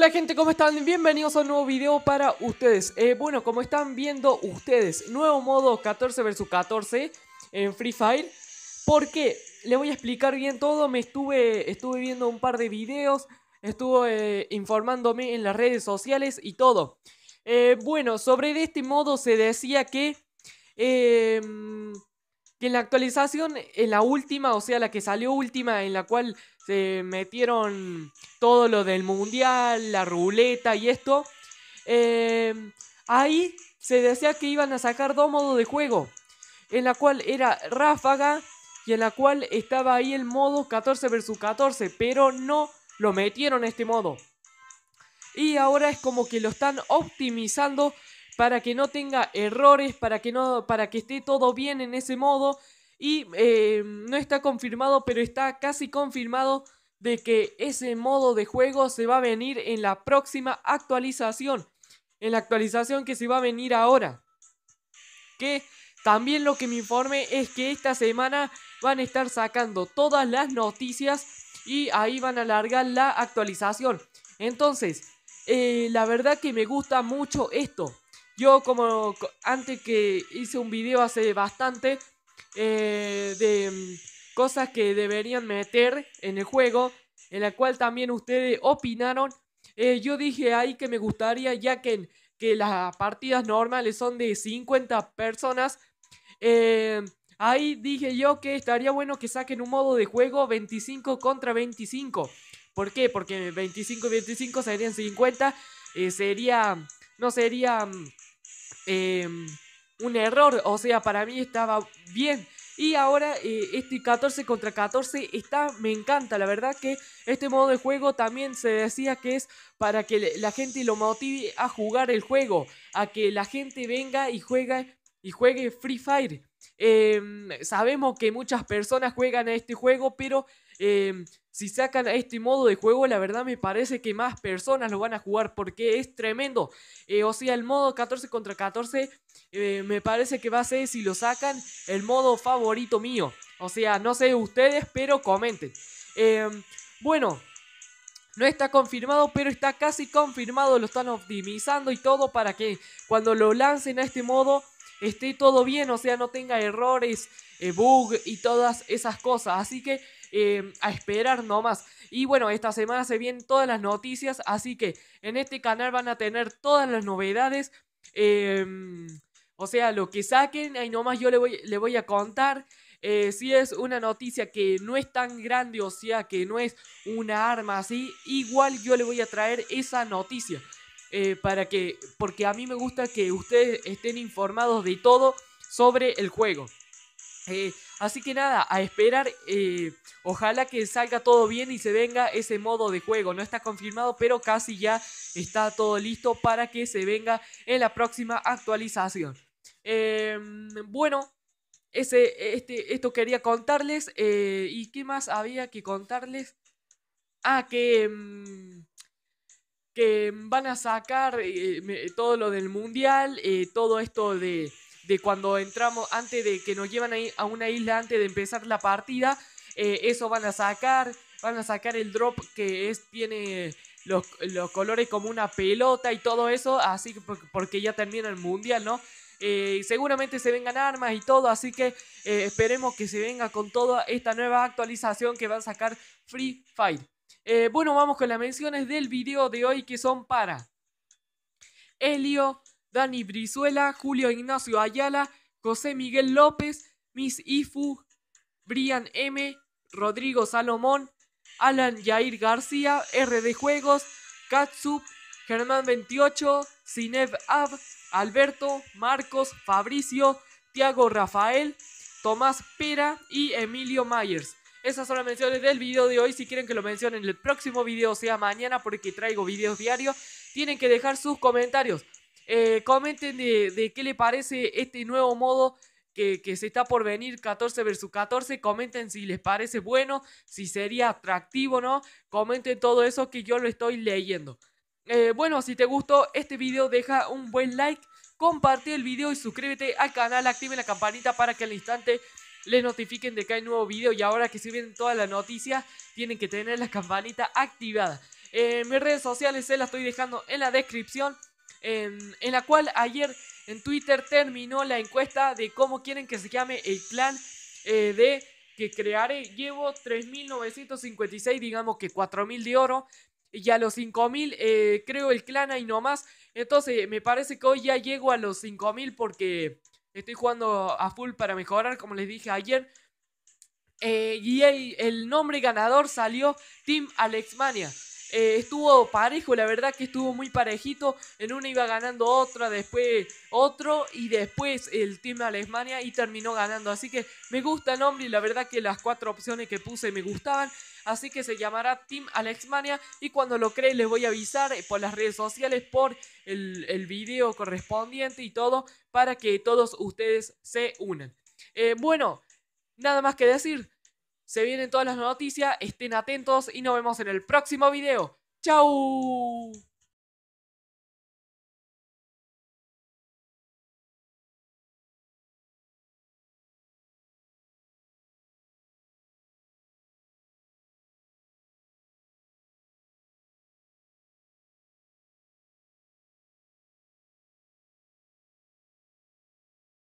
Hola gente, ¿cómo están? Bienvenidos a un nuevo video para ustedes. Eh, bueno, como están viendo ustedes, nuevo modo 14 vs 14 en Free Fire. Porque, qué? Les voy a explicar bien todo. Me estuve, estuve viendo un par de videos, estuve eh, informándome en las redes sociales y todo. Eh, bueno, sobre este modo se decía que que en la actualización, en la última, o sea, la que salió última, en la cual se metieron todo lo del mundial, la ruleta y esto, eh, ahí se decía que iban a sacar dos modos de juego, en la cual era ráfaga y en la cual estaba ahí el modo 14 vs 14, pero no lo metieron este modo. Y ahora es como que lo están optimizando para que no tenga errores, para que, no, para que esté todo bien en ese modo. Y eh, no está confirmado, pero está casi confirmado de que ese modo de juego se va a venir en la próxima actualización. En la actualización que se va a venir ahora. Que también lo que me informe es que esta semana van a estar sacando todas las noticias y ahí van a alargar la actualización. Entonces, eh, la verdad que me gusta mucho esto. Yo como antes que hice un video hace bastante eh, de mm, cosas que deberían meter en el juego, en la cual también ustedes opinaron. Eh, yo dije ahí que me gustaría, ya que, que las partidas normales son de 50 personas, eh, ahí dije yo que estaría bueno que saquen un modo de juego 25 contra 25. ¿Por qué? Porque 25 y 25 serían 50, sería, no sería mm, Em, un error, o sea, para mí estaba bien. Y ahora eh, este 14 contra 14 está, me encanta, la verdad que este modo de juego también se decía que es para que la gente lo motive a jugar el juego, a que la gente venga y juegue, y juegue Free Fire. Em, sabemos que muchas personas juegan a este juego, pero em, si sacan este modo de juego, la verdad me parece que más personas lo van a jugar porque es tremendo. Eh, o sea, el modo 14 contra 14 eh, me parece que va a ser, si lo sacan, el modo favorito mío. O sea, no sé ustedes, pero comenten. Em, bueno, no está confirmado, pero está casi confirmado. Lo están optimizando y todo para que cuando lo lancen a este modo esté todo bien. O sea, no tenga errores, eh, bug y todas esas cosas. Así que... Eh, a esperar nomás. Y bueno, esta semana se vienen todas las noticias, así que en este canal van a tener todas las novedades. Em, o sea, lo que saquen, ahí nomás yo le voy, le voy a contar. Eh, si es una noticia que no es tan grande, o sea, que no es una arma así, igual yo le voy a traer esa noticia. Eh, para que, porque a mí me gusta que ustedes estén informados de todo sobre el juego. Así que nada, a esperar. Eh, ojalá que salga todo bien y se venga ese modo de juego. No está confirmado, pero casi ya está todo listo para que se venga en la próxima actualización. Em, bueno, este, esto quería contarles. Eh, ¿Y qué más había que contarles? Ah, que... Em, que van a sacar eh, todo lo del mundial, todo esto de de cuando entramos, antes de que nos llevan a una isla, antes de empezar la partida, eh, eso van a sacar, van a sacar el drop que es, tiene los, colores como una pelota y todo eso, así que porque ya termina el mundial, ¿no? Eh, seguramente se vengan armas y todo, así que eh, esperemos que se venga con toda esta nueva actualización que van a sacar Free Fire. bueno, vamos con las menciones del video de hoy que son para Helio, Dani Brizuela, Julio Ignacio Ayala, José Miguel López, Miss Ifu, Brian M, Rodrigo Salomón, Alan Yair García, RD Juegos, Katsup, Germán 28, Cinev Ab, Alberto, Marcos, Fabricio, Tiago Rafael, Tomás Pera y Emilio Myers. Esas son las menciones del video de hoy. Si quieren que lo mencionen en el próximo video, sea mañana, porque traigo videos diarios, tienen que dejar sus comentarios. Eh, comenten de, de, qué le parece este nuevo modo que, se está por venir 14 versus 14. Comenten si les parece bueno, si sería atractivo, ¿no? Comenten todo eso que yo lo estoy leyendo. Eh, bueno, si te gustó este video, deja un buen like, comparte el video y suscríbete al canal, active la campanita para que al instante les notifiquen de que hay nuevo video y ahora que se ven todas las noticias tienen que tener la campanita activada. Eh, mis redes sociales se las estoy dejando en la descripción en, la cual ayer en Twitter terminó la encuesta de cómo quieren que se llame el clan eh, de que crearé. Llevo 3.956, digamos que 4.000 de oro. Y a los 5.000 eh, creo el clan ahí nomás. Entonces eh, me parece que hoy ya llego a los 5.000 porque estoy jugando a full para mejorar, como les dije ayer. y el, el nombre ganador salió Team Alexmania. Eh, estuvo parejo, la verdad que estuvo muy parejito. En una iba ganando otra, después otro y después el Team Alemania y terminó ganando. Así que me gusta el nombre y la verdad que las cuatro opciones que puse me gustaban. Así que se llamará Team Alexmania y cuando lo cree les voy a avisar por las redes sociales, por el, el video correspondiente y todo para que todos ustedes se unan. Eh, bueno, nada más que decir. Se vienen todas las noticias, estén atentos y nos vemos en el próximo video. ¡Chau!